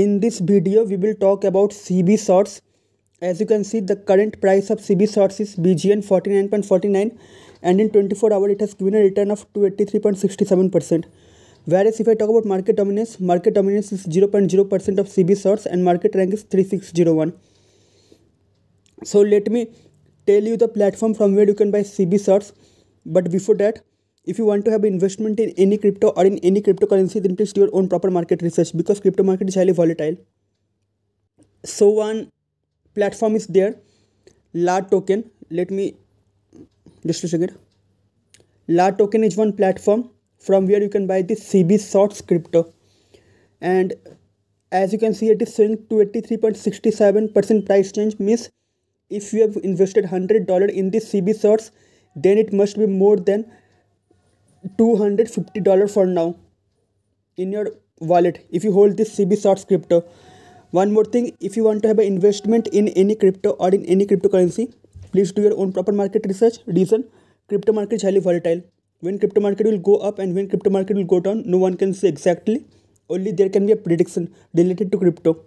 in this video we will talk about CB shorts as you can see the current price of CB shorts is BGN 49.49 and in 24 hours it has given a return of 283.67% whereas if I talk about market dominance market dominance is 0.0% of CB shorts and market rank is 3601 so let me tell you the platform from where you can buy CB shorts but before that if you want to have investment in any crypto or in any cryptocurrency, then please do your own proper market research because crypto market is highly volatile. So one platform is there, LAR token. Let me just a second. LAR token is one platform from where you can buy the CB Sorts crypto, and as you can see, it is showing 283.67% price change. Means if you have invested hundred dollar in this CB Sorts, then it must be more than $250 for now in your wallet if you hold this CB Shorts crypto. One more thing, if you want to have an investment in any crypto or in any cryptocurrency, please do your own proper market research. Reason, crypto market is highly volatile. When crypto market will go up and when crypto market will go down, no one can say exactly. Only there can be a prediction related to crypto.